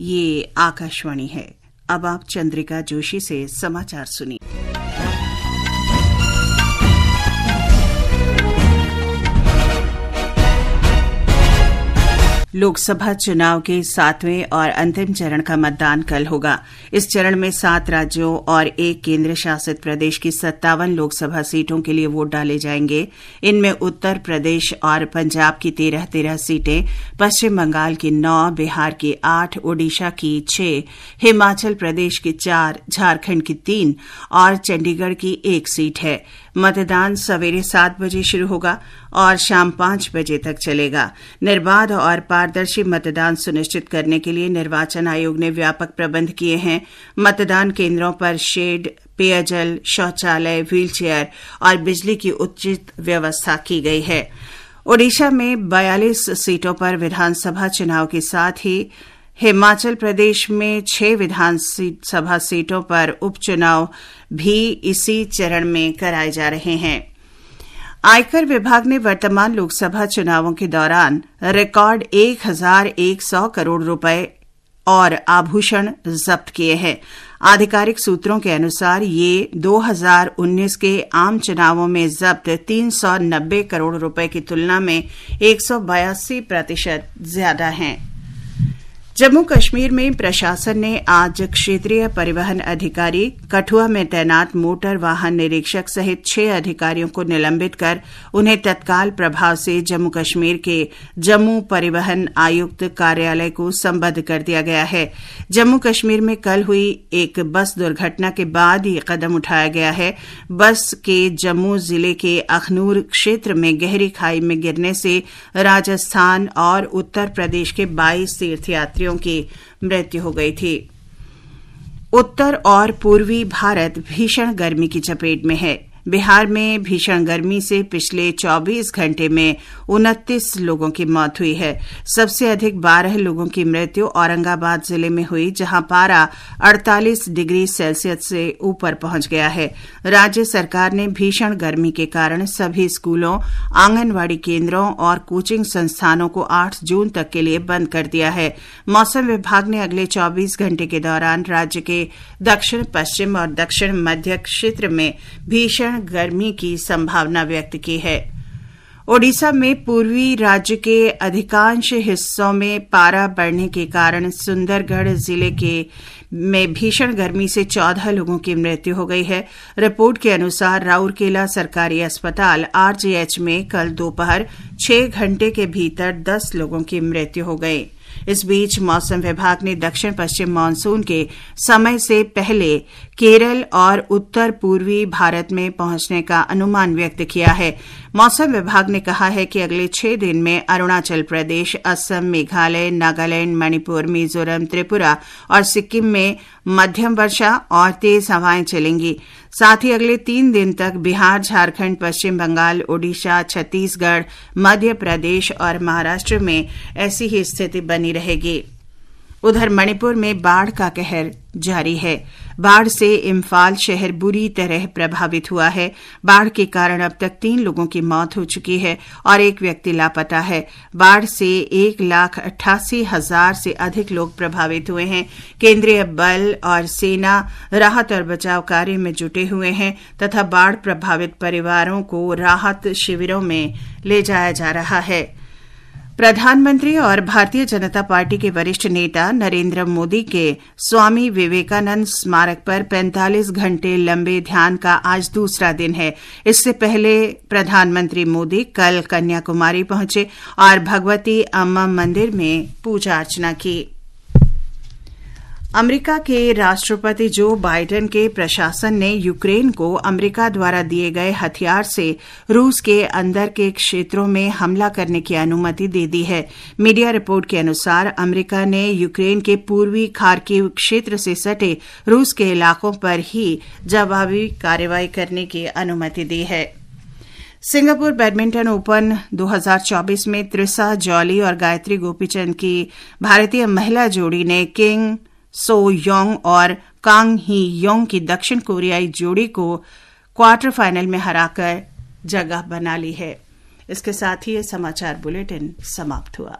ये आकाशवाणी है अब आप चंद्रिका जोशी से समाचार सुनिए लोकसभा चुनाव के सातवें और अंतिम चरण का मतदान कल होगा इस चरण में सात राज्यों और एक केंद्र शासित प्रदेश की सत्तावन लोकसभा सीटों के लिए वोट डाले जाएंगे इनमें उत्तर प्रदेश और पंजाब की तेरह तेरह सीटें पश्चिम बंगाल की नौ बिहार की आठ ओडिशा की छह हिमाचल प्रदेश की चार झारखंड की तीन और चंडीगढ़ की एक सीट है मतदान सवेरे सात बजे शुरू होगा और शाम पांच बजे तक चलेगा निर्बाध और पार पारदर्शी मतदान सुनिश्चित करने के लिए निर्वाचन आयोग ने व्यापक प्रबंध किए हैं मतदान केंद्रों पर शेड पेयजल शौचालय व्हीलचेयर और बिजली की उचित व्यवस्था की गई है ओडिशा में 42 सीटों पर विधानसभा चुनाव के साथ ही हिमाचल प्रदेश में छह विधानसभा सीटों पर उपचुनाव भी इसी चरण में कराए जा रहे हैं आयकर विभाग ने वर्तमान लोकसभा चुनावों के दौरान रिकॉर्ड 1100 करोड़ रुपए और आभूषण जब्त किए हैं आधिकारिक सूत्रों के अनुसार ये 2019 के आम चुनावों में जब्त 390 करोड़ रुपए की तुलना में एक प्रतिशत ज्यादा है जम्मू कश्मीर में प्रशासन ने आज क्षेत्रीय परिवहन अधिकारी कठुआ में तैनात मोटर वाहन निरीक्षक सहित छह अधिकारियों को निलंबित कर उन्हें तत्काल प्रभाव से जम्मू कश्मीर के जम्मू परिवहन आयुक्त कार्यालय को संबद्ध कर दिया गया है जम्मू कश्मीर में कल हुई एक बस दुर्घटना के बाद ये कदम उठाया गया है बस के जम्मू जिले के अखनूर क्षेत्र में गहरी खाई में गिरने से राजस्थान और उत्तर प्रदेश के बाईस तीर्थयात्रियों यात्रियों की मृत्यु हो गई थी उत्तर और पूर्वी भारत भीषण गर्मी की चपेट में है बिहार में भीषण गर्मी से पिछले 24 घंटे में उनतीस लोगों की मौत हुई है सबसे अधिक 12 लोगों की मृत्यु औरंगाबाद जिले में हुई जहां पारा 48 डिग्री सेल्सियस से ऊपर पहुंच गया है राज्य सरकार ने भीषण गर्मी के कारण सभी स्कूलों आंगनवाड़ी केंद्रों और कोचिंग संस्थानों को 8 जून तक के लिए बंद कर दिया है मौसम विभाग ने अगले 24 घंटे के दौरान राज्य के दक्षिण पश्चिम और दक्षिण मध्य क्षेत्र में भीषण गर्मी की संभावना व्यक्त की है ओडिशा में पूर्वी राज्य के अधिकांश हिस्सों में पारा बढ़ने के कारण सुंदरगढ़ जिले के में भीषण गर्मी से चौदह लोगों की मृत्यु हो गई है रिपोर्ट के अनुसार राउरकेला सरकारी अस्पताल आरजीएच में कल दोपहर छह घंटे के भीतर दस लोगों की मृत्यु हो गयी इस बीच मौसम विभाग ने दक्षिण पश्चिम मानसून के समय से पहले केरल और उत्तर पूर्वी भारत में पहुंचने का अनुमान व्यक्त किया है मौसम विभाग ने कहा है कि अगले छह दिन में अरुणाचल प्रदेश असम मेघालय नागालैंड मणिपुर मिजोरम त्रिपुरा और सिक्किम में मध्यम वर्षा और तेज हवाएं चलेंगी साथ ही अगले तीन दिन तक बिहार झारखंड पश्चिम बंगाल ओडिशा छत्तीसगढ़ मध्य प्रदेश और महाराष्ट्र में ऐसी ही स्थिति बनी रहेगी उधर मणिपुर में बाढ़ का कहर जारी है बाढ़ से इम्फाल शहर बुरी तरह प्रभावित हुआ है बाढ़ के कारण अब तक तीन लोगों की मौत हो चुकी है और एक व्यक्ति लापता है बाढ़ से एक लाख अट्ठासी हजार से अधिक लोग प्रभावित हुए हैं केंद्रीय बल और सेना राहत और बचाव कार्य में जुटे हुए हैं तथा बाढ़ प्रभावित परिवारों को राहत शिविरों में ले जाया जा रहा है प्रधानमंत्री और भारतीय जनता पार्टी के वरिष्ठ नेता नरेंद्र मोदी के स्वामी विवेकानंद स्मारक पर 45 घंटे लंबे ध्यान का आज दूसरा दिन है इससे पहले प्रधानमंत्री मोदी कल कन्याकुमारी पहुंचे और भगवती अम्मा मंदिर में पूजा अर्चना की अमेरिका के राष्ट्रपति जो बाइडेन के प्रशासन ने यूक्रेन को अमेरिका द्वारा दिए गए हथियार से रूस के अंदर के क्षेत्रों में हमला करने की अनुमति दे दी है मीडिया रिपोर्ट के अनुसार अमेरिका ने यूक्रेन के पूर्वी खारकीव क्षेत्र से सटे रूस के इलाकों पर ही जवाबी कार्रवाई करने की अनुमति दी है सिंगापुर बैडमिंटन ओपन 2024 में त्रिसा जॉली और गायत्री गोपीचंद की भारतीय महिला जोड़ी ने किंग सो योंग और कांग ही योंग की दक्षिण कोरियाई जोड़ी को क्वार्टर फाइनल में हराकर जगह बना ली है इसके साथ ही ये समाचार बुलेटिन समाप्त हुआ